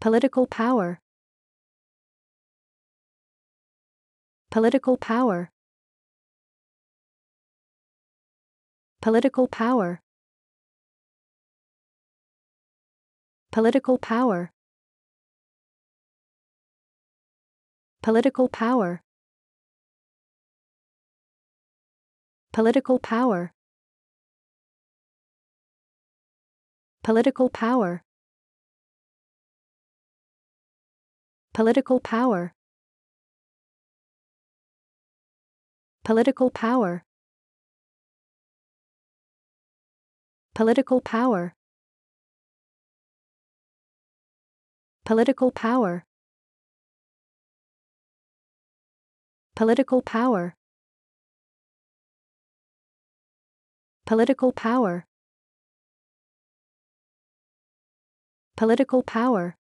Political power. Political power. Political power. Political power. Political power. Political power. Political power. Political power. Political power. Political power. Political power. Political power. Political power. Political power.